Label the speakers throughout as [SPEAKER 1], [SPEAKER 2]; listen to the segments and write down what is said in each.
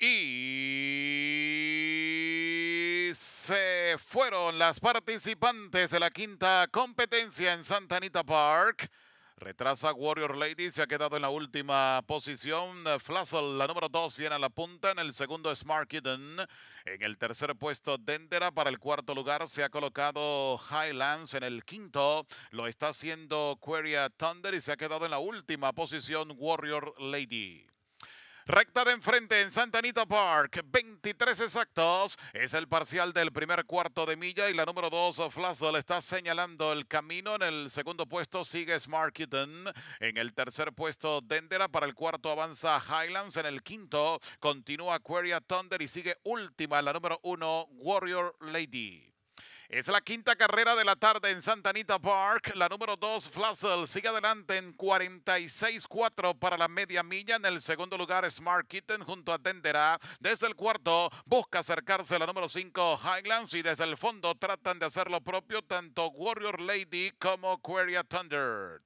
[SPEAKER 1] Y se fueron las participantes de la quinta competencia en Santa Anita Park. Retrasa Warrior Lady, se ha quedado en la última posición. Flazzle, la número dos, viene a la punta. En el segundo, Smart Kitten. En el tercer puesto, Dendera. Para el cuarto lugar se ha colocado Highlands. En el quinto lo está haciendo Queria Thunder y se ha quedado en la última posición Warrior Lady. Recta de enfrente en Santa Anita Park, 23 exactos. Es el parcial del primer cuarto de milla y la número 2, Flazzle, está señalando el camino. En el segundo puesto sigue Smart Kitten. En el tercer puesto, Dendera. Para el cuarto avanza Highlands. En el quinto continúa Aquaria Thunder y sigue última la número 1, Warrior Lady. Es la quinta carrera de la tarde en Santa Anita Park. La número 2, Flazzle, sigue adelante en 46-4 para la media milla. En el segundo lugar, Smart Kitten junto a Tendera. Desde el cuarto, busca acercarse a la número 5, Highlands. Y desde el fondo tratan de hacer lo propio tanto Warrior Lady como Queria Thunder.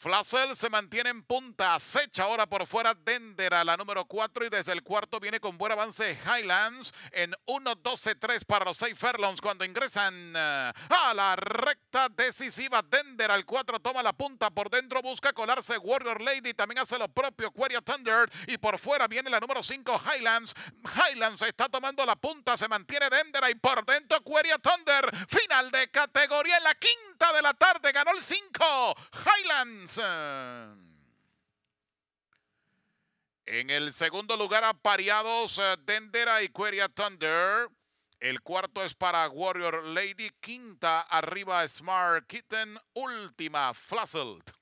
[SPEAKER 1] Flacel se mantiene en punta, acecha ahora por fuera Dendera, la número 4 y desde el cuarto viene con buen avance Highlands en 1-12-3 para los 6 Furlongs cuando ingresan eh, a la recta decisiva Dendera, al 4 toma la punta por dentro, busca colarse Warrior Lady, también hace lo propio Queria Thunder y por fuera viene la número 5 Highlands, Highlands está tomando la punta, se mantiene Dendera y por dentro Queria Thunder, final de Cate ganó el 5, Highlands. En el segundo lugar apareados eh, Dendera y Queria Thunder. El cuarto es para Warrior Lady. Quinta arriba Smart Kitten. Última Flazzled.